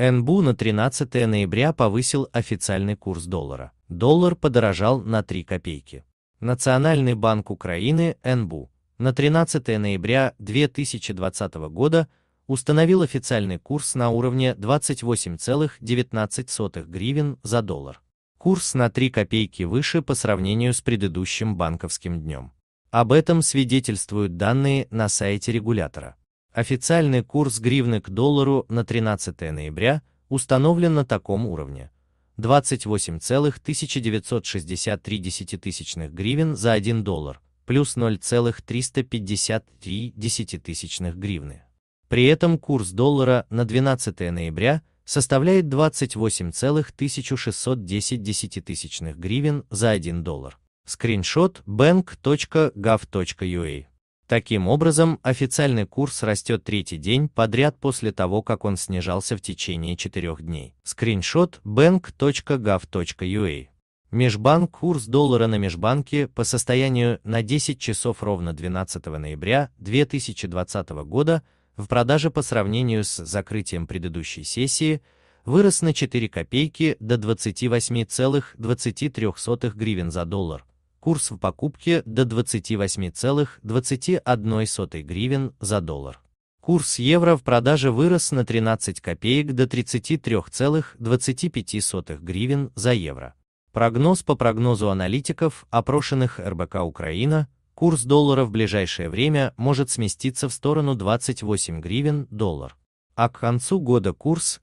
НБУ на 13 ноября повысил официальный курс доллара. Доллар подорожал на 3 копейки. Национальный банк Украины НБУ на 13 ноября 2020 года установил официальный курс на уровне 28,19 гривен за доллар. Курс на 3 копейки выше по сравнению с предыдущим банковским днем. Об этом свидетельствуют данные на сайте регулятора. Официальный курс гривны к доллару на 13 ноября установлен на таком уровне. 28,1963 гривен за 1 доллар, плюс 0,353 гривны. При этом курс доллара на 12 ноября составляет 28,1610 гривен за 1 доллар. Скриншот bank.gov.ua Таким образом, официальный курс растет третий день подряд после того, как он снижался в течение четырех дней. Скриншот bank.gov.ua Межбанк курс доллара на межбанке по состоянию на 10 часов ровно 12 ноября 2020 года в продаже по сравнению с закрытием предыдущей сессии вырос на 4 копейки до 28,23 гривен за доллар курс в покупке до 28,21 гривен за доллар. Курс евро в продаже вырос на 13 копеек до 33,25 гривен за евро. Прогноз по прогнозу аналитиков, опрошенных РБК Украина, курс доллара в ближайшее время может сместиться в сторону 28 гривен доллар. А к концу года курс